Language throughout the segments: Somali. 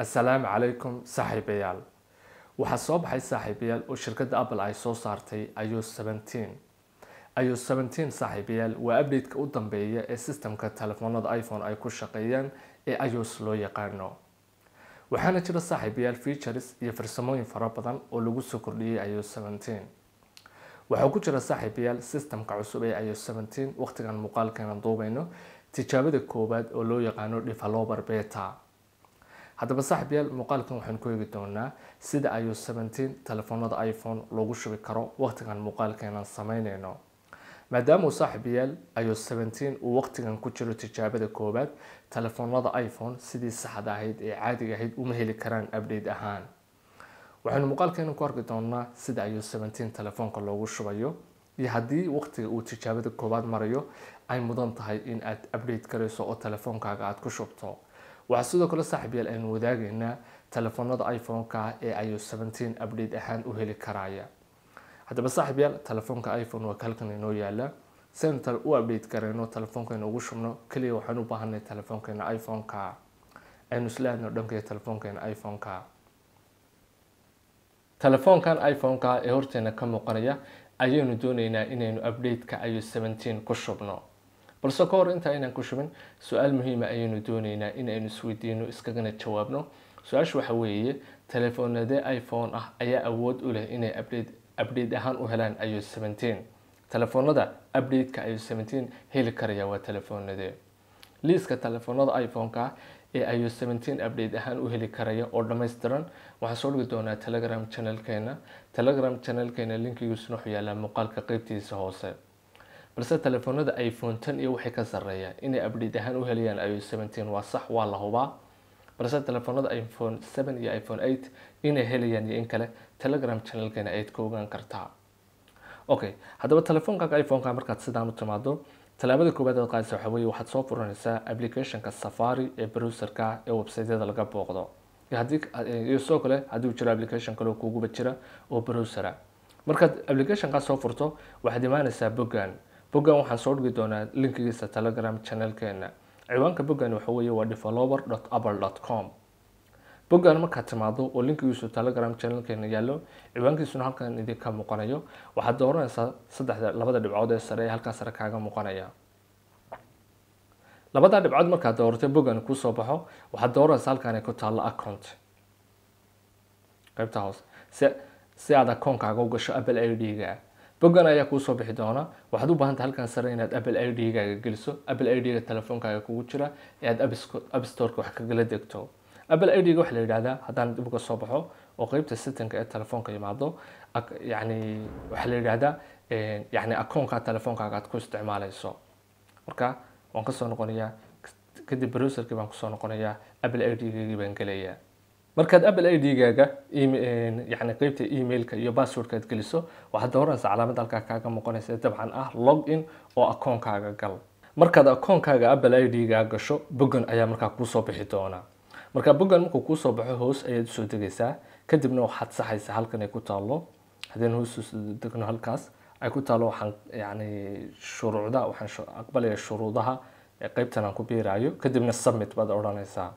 assalaamu calaykum saaxiibayaal waxaa soo baxay saaxiibayaal oo shirkadda apple ay soo saartay ios seventeen ios seventeen saaxiibayaal waa updateka u dambeeya ee sistemka telefoonada iphone ay ku shaqeeyaan ee ios loo yaqaano waxaana jira saaxiibayaal features iyo farsamooyin fara badan oo lagu soo kordhiyey ios seventeen waxaa ku jira saaxiibayaal sistemka cusub ee ios seventeen waqtigan muuqaalkeena duubayno tijaabada koowaad oo loo yaqaano developer beta haddaba saaxibayaal muuqaalkan waxaan ku eegi doonaa sida ayuu seventeen telefoonada iphone loogu shubi karo waqtigan muuqaalkeenaan sameynayno maadaama uu ayuu seventeen uu waqtigan ku jiro tijaabada koowaad telefoonada iphone sidii saxda ahayd ee caadiga ahayd uma heli karaan abdate ahaan waxaynu muuqaalkeena ku arki doonaa sida ayuu seventeen telefoonka loogu shubayo iyo haddii waqtiga uu tijaabada koowaad marayo ay mudan tahay in aad abdate garayso oo telefoonkaaga aada ku shubto waxaa sidoo kale saaxiibyaal aynu wadaagaynaa telefoonada iphone-ka ee ayu seventeen update ahaan u heli karaya haddaba saaxiibyaal telefoonka iphone waa halkan inoo yaala sentar u update gareyno telefoonkeena ugu shubno keliya waxaan u baahanay telefoonkeena iphone-ka aynu islaadno dhanka telefoonkeena iphone-ka telefoonkan iphone-ka ee horteena ka muuqanaya ayaynu doonaynaa inaynu update-ka ayu seventeen ku shubno balse ka hor inta aynaan ku shubin su-aal muhiima ah ayaynu doonaynaa in aynu isweydiino iskagana jawaabno su-aashu waxa weeye telefoonade iphone ah ayaa awood u leh inay abdhate ahaan u helaan ios seventeen telefoonada updateka ios seventeen heli karaya waa telefoonade liiska telefoonada iphone-ka ah ee ios seventeen update ahaan u heli karaya oo dhammaystiran waxaan soo dhigi doonaa telegram channelkeena telegram channelkeena linkigiisuna wuxuu yaalaa muuqaalka qeybtiisa hoose balse telefoonada iphone tan iyo waxay ka sareeyaan inay abdhid ahaan u helayaan ios seventeen waa sax waa la hubaa balse telefoonada iphone seven iyo iphone eight inay helayaan iyo in kale telegram channelkana ayd ka ogaan kartaa okay haddaba telefoonkaga iphoneka markaad sidaan u timaado talaabada koowaad aad qaadaysa waxa weeye waxaad soo furanaysaa applicationka safari ee browserka ee websiteyada laga booqdo iyo sidoo kale hadduu jiro application kale kuguba jira oo browsera markaad applicationkaa soo furto waxaad imaanaysaa boggan boggan waxaan soo dhigi doonaa linkigiisa telegram channelkeena ciwaanka boggan waxa weeye waa developer dot apple dot com boggan markaad timaado oo linkigiisu telegram channelkeena yaallo ciwaankiisuna halkan idinka muuqanayo waxaad dooranaysaa saddexda labada dhibcood ee sare ee halkaa sare kaaga muuqanaya labadaa dhibcood markaad dooratay boggan kuusoo baxo waxaad dooranaysaa halkan ku taallo account qaybta hoose si aad akoonkaaga u gasho apple i d-ga bogan ayaa kuusoo bixi doona waxaad u baahanta halkan sare inaad apple i d geliso apple i d telefoonkaaga kugu jira ee aad abstoreka wax kagala degto apple i d ga la yidhahdaa haddaan dib uga soo baxo oo qeybta settinka ee telefoonka imaado yani waxaa la yidhahdaa yani akoonkaa telefoonkaaga aad ku isticmaalayso marka waan kasoo noqonayaa kadib browserkii baan kusoo noqonayaa apple i d baan gelayaa markaad apple idgaaga yani qeybta emailka iyo basswordka aad geliso waxaad dooranaysaa calaamad halkaa kaaga noqonaysa dabcan ah log in oo akoonkaaga gal markaad akoonkaaga apple idgaa gasho bogan ayaa markaa kuusoo bixi doona marka bogan markuu kuusoo baxo hoos ayaad usoo degaysaa kadibna waxaad saxaysaa halkan ay ku taalo haddeen hoos degno halkaas ay ku taalo waxaan yani shuruucda waxaan aqbalaya shuruudaha qeybtan aan ku biirayo kadibna submit baad odhanaysaa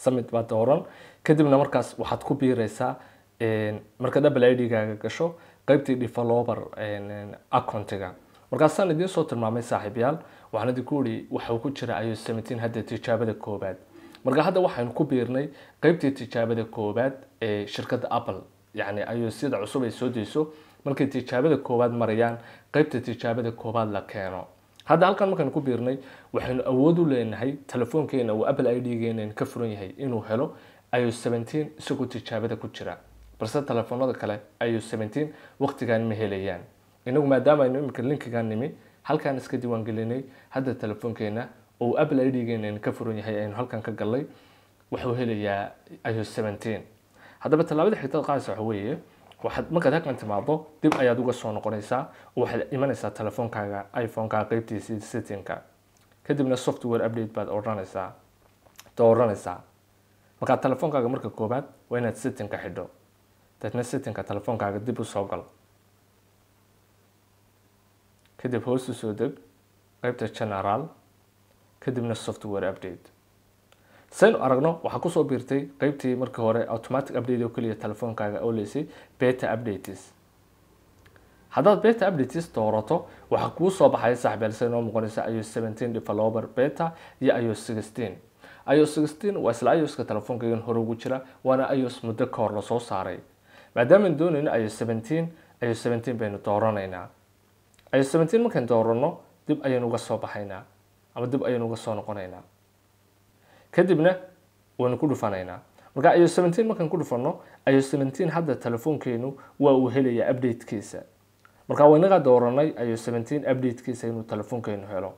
summit baa dooran kadibna markaas waxaad ku biiraysaa markaad apple i d-gaaga gasho qaybtii developer accontiga markaasaan idiin soo tilmaamay saaxiibyaal waxaan idinku idhi waxuu ku jira ios seventeen hadda tijaabada koobaad marka hadda waxaynu ku biirnay qaybtii tijaabada koobaad ee shirkadda apple yacni iosyada cusub ay soo dayso markay tijaabada koowaad marayaan qaybta tijaabada koowaad la keeno hadda halkan markaan ku biirnay waxaynu awood u leenahay telefoonkeena uu apple i d-geena ka furan yahay inuu helo ios seventeen isagoo tijaabada ku jira balse telefoonada kale ios seventeen waqtigan ma helayaan inagu maadaama aynu iminka linkigan nimi halkaan iska diiwaangelinay hadda telefoonkeena oo apple i d ka furan yahay aynu halkan ka gallay wuxuu helayaa ios seventeen haddaba tallaabada xigtada qaadaysa waxa weeye waxaad markaad halkan timaado dib ayaad uga soo noqonaysaa oo waxaad imanaysaa telefoonkaaga iphoneka qeybtiisa settinka kadibna software update baad odhanaysaa dooranaysaa markaa telefoonkaaga marka koobaad waa inaad settinka xidho dadna settinka telefoonkaaga dib usoo gal kadib hoos usoo deg qaybta general kadibna software update saynu aragno waxaa kusoo biirtay qeybtii markii hore automatic update oo keliya telefoonkaaga oo beta updates haddaad beta updates doorato waxaa kuu soo baxaya saxbeelsay noo noqonaysa ios 17 developer beta iyo ios 16 ios 16 waa isla ioska telefoonkaygan hore ugu jira waana ios muddo ka hor lasoo saaray maadaamaan doonayno ios 17 ios 17 baynu dooranaynaa ios 17 markaan dooranno dib ayaynu uga soo baxaynaa ama dib ayaynu uga soo noqonaynaa kadibna waynu ku dhufanaynaa marka io seventeen markaan ku dhufano io seventeen hadda telefoonkeenu waa uu helayaa updatekiisa marka waynaga dooranay io seventeen updatekiisa inuu telefoonkeenu helo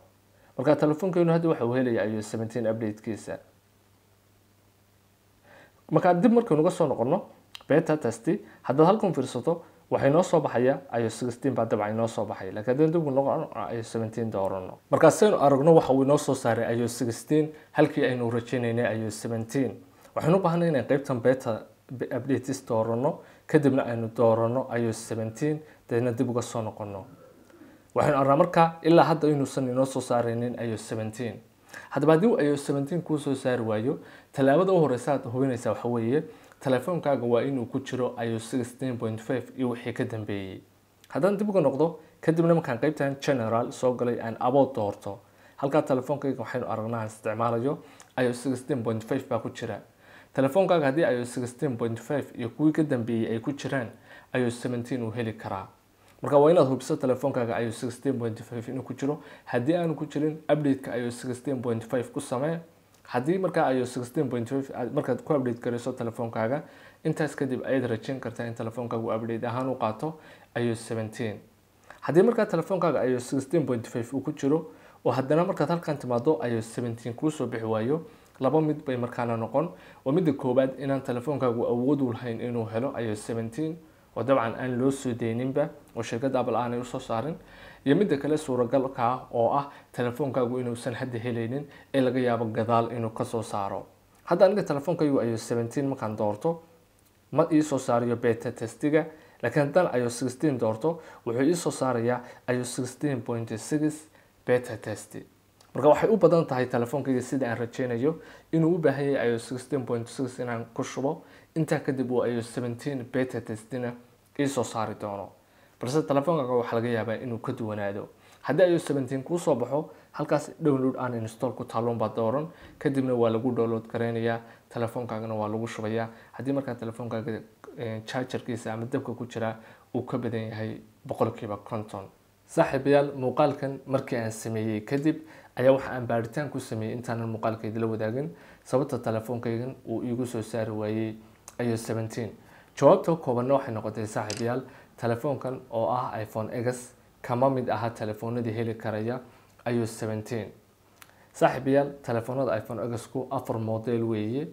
marka telefoonkeenu hadda waxa uu helaya io seventeen updatekiisa markaa dib markaynu uga soo noqono beta testi haddaad halkan fiirsato waxay noo soo baxaya ayo sixteen baa dabcan inoo soo baxaya lakiin haddii dibku noqon ah, ayo seventeen doorano markaa sidaynu aragno waxa uu inoo soo saaray ayo sixteen halkii aynu rajaynaynay ayo seventeen waxaynu u baahnay inaan qeybtan beta updates doorano kadibna aynu doorano ayo seventeen deedna dib uga soo noqono waxaynu aragnaa markaa ilaa hadda inuusan inoo soo saaraynin ayo seventeen haddaba haddii ayo seventeen kuu soo saari waayo tallaabada u horeysa aad hubinaysaa waxa weeye telefoonkaaga waa inuu ku jiro ios iyo wixii ka dambeeyey haddaan dib uga noqdo kadibna markaan qaybtan general soo galay aan abood doorto halkaa teleefoonkayga waxaynu aragnaa isticmaalayo ios baa ku jira telefoonkaaga haddii ios iyo kuwii ka dambeeyey ay ku jiraan ios uu heli karaa marka waa inaad hubiso telefoonkaaga ios inuu ku jiro haddii aanu ku jirin updateka ios ku samee haddii markaa ayo sixteen ah, markaad ku update garayso telefoonkaaga intaas kadib ayaad rajayn kartaa in telefoonkaagu update ahaan u qaato ayo seventeen haddii markaa telefoonkaaga ayo sixteen point five uu ku jiro oo haddana markaad halkan timaado ayo seventeen kuusoo bixi waayo laba mid bay markaana noqon oo midda koowaad inaan telefoonkaagu awood u lahayn inuu helo ayo seventeen oo dabcan aan loo soo deyninba oo shirkadda apple aanay usoo saarin iyo midda kale suuragalka ah oo ah telefoonkaagu inuusan hadda helaynin ee laga yaabo gadaal inuu kasoo saaro hadda aniga teleefoonkaygu ayo seventeen markaan doorto ma iisoo saariyo beta testiga laakiin haddaan ayo sixteen doorto wuxuu iisoo saarayaa ayo sixteen point six beta testi marka waxay u badan tahay telefoonkayga sida aan rajeynayo inuu u baahan yahay ayo sixteen point six inaan ku shubo intaa kadib uu ayo seventeen beta testina iisoo saari doono balse telefoonkaga waxaa laga yaabaa inuu ka duwanaado haddii ios seventeen kuusoo baxo halkaas download aan install ku taaluun baa dooran kadibna waa lagu download gareynayaa telefoonkaagana waa lagu shubayaa haddii markaa telefoonkaaga eh, chargerkiisa ama dabka ku jiraa uu ka badan yahay boqolkiiba konton saaxiibayaal muuqaalkan markii aan sameeyey kadib ayaa waxa aan baaritaan ku sameeyey intaanan muuqaalkayda la wadaagin sababta telefoonkaygan uu iigu soo saari waayey ios seventeen jawaabta koobana waxay noqotay saaxiibayaal telefoonkan oo ah iphone x kama mid aha telefoonadii heli karaya ios seventeen saaxiibayaal telefoonada iphone xku afar model weeye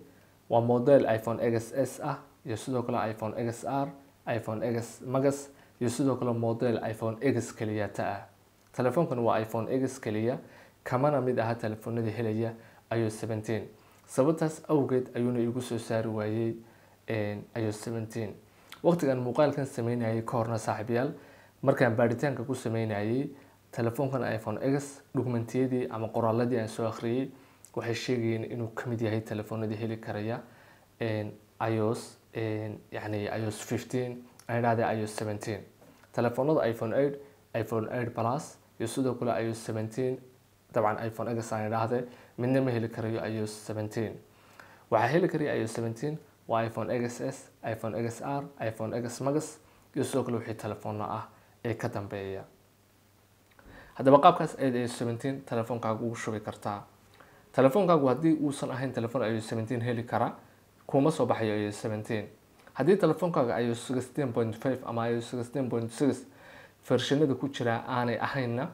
waa model iphone x s ah iyo sidoo kale iphone x r iphone x magas iyo sidoo kale model iphone x keliyata ah telefoonkan waa iphone x keliya kamana mid aha telefoonadii helaya ios seventeen sababtaas awgeed ayuuna igu soo saari waayey ios seventeen waqtigan muuqaalkan sameynayay ka horna saaxiibyaal markaan baaritaanka ku sameynayay telefoonkan iphone x dhugmantiyadii ama qoraaladii aan soo akhriyey waxay sheegayeen inuu kamid yahay telefoonadii heli karaya ios yani ios fifteen aan idhahda ios seventeen telefoonada iphone eight iphone eight plus iyo sidoo kale ios seventeen dabcan iphone x aan idhahda midna ma heli karayo ios seventeen waxaa heli karaya ios seventeen waa iphone x s iphone x r iphone x max iyo sidoo kale wixii telefoona ah ee ka dambeeya haddaba qaabkaas ayada seventeen telefoonkaaga ugu shubi kartaa telefoonkaagu haddii uusan ahayn telefoon ayo seventeen heli karaa kuma soo baxayo ayo seventeen haddii telefoonkaaga ayo sixteen point five ama ayo sixteen point six fershinada ku jiraa aanay ahaynna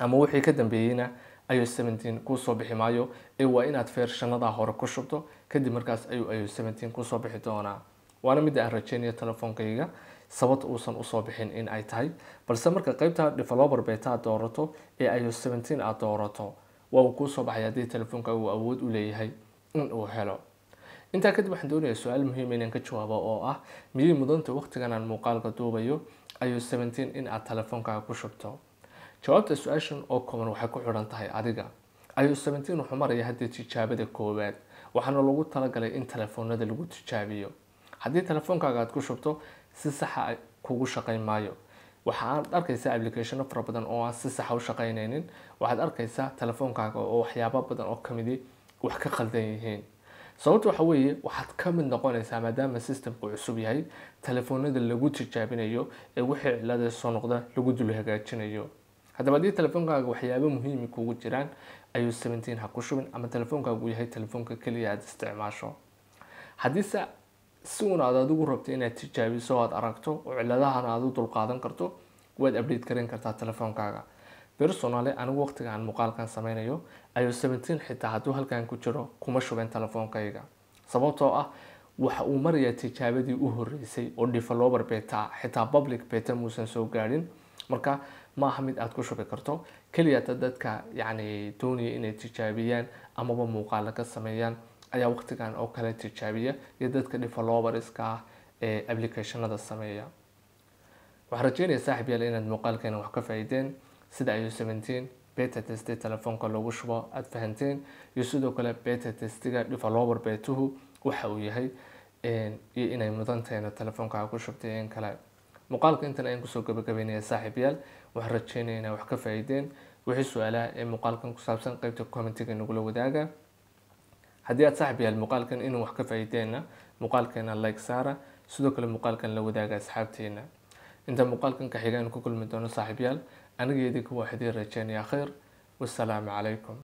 ama wixii ka dambeeyeyna ayo seventeen kuusoo bixi maayo ee waa inaad feershanadaa hore ku shubto kadib markaas ayuu ayo seventeen kusoo bixi doonaa waana mida aan rajeynayo telefoonkayga sababta uusan usoo bixin in ay tahay balse marka qeybta developer betaad doorato ee ayo seventeen aad doorato waa uu kuusoo baxay haddii telefoonka uu awood u leeyahay in uu helo intaa kadib waxaan doonayaa su-aal muhiim inaan ka jawaabo oo ah miyay mudanta waqtigan aan muuqaalka duubayo ayo seventeen in aad telefoonkaga ku shubto jawaabta su-aashan oo kooban waxay ku xidhan tahay adiga ayuu seventeen wuxuu maraya haddii tijaabada koowaad waxaana lagu talagalay in telefoonada lagu tijaabiyo haddii telefoonkaaga aad ku shubto si saxa ah kugu shaqayn maayo waxa aad arkaysaa applicationo fara badan oo aan si saxa ah u shaqaynaynin waxaad arkaysaa telefoonkaaga oo waxyaaba badan oo kamidi wax ka khaldan yihiin sababta waxa weeye waxaad ka mid noqonaysaa maadaama systemku cusub yahay telefoonada lagu tijaabinayo ee wixii cilada soo noqda lagu dul hagaajinayo haddaba haddii telefoonkaaga waxyaaba muhiimi kugu jiraan ayuu seventeen ha ku shubin ama telefoonkaagu yahay telefoonka keliya aada isticmaasho haddiise si aad adigu rabto inaad tijaabiso aad aragto oo ciladahana aad u dulqaadan karto waad update karin kartaa telefoonkaaga bersonale anigu waqtiga aan muuqaalkan sameynayo ayuu seventeen xitaa hadduu halkan ku jiro kuma shubeen telefoonkayga sababtoo ah waxa uu marayaa tijaabadii u horeysay oo developer beta xitaa public beta muusan soo gaadhin marka maaha mid aada ku shubi karto keliyata dadka yacni doonaya inay tijaabiyaan amaba muuqaala ka sameeyaan ayaa waqtigan oo kale tijaabiya iyo dadka develoberska ah ee applicationada sameeya waxaan rajeynaya saaxib inaad muuqaalkeena wax ka faa'iideen sida ios seventeen beta testi telefoonka loogu shubo aada fahanteen iyo sidoo kale beta testiga develober beetuhu waxa uu yahay iyo inay mudanteena telefoonkaga ku shubtay in kale muuqaalka intan ayaan kusoo gabagabeynaya saaxiib yaal waxaan rajeynaya inaa wax ka faa'iideen wixii su-aalaha ee muuqaalkan ku saabsan qeybta commentiga nagula wadaaga haddii aad saaxiib yaal muuqaalkan inuu wax ka faa'iideenna muuqaalkeena like saara sidoo kale muuqaalkan la wadaaga asxaabteena inta muuqaalkan ka xiga ku kulmi doono saaxiib yaal aniga idinka waxaa idiin rajeynaya khayr wasalaamu calaykum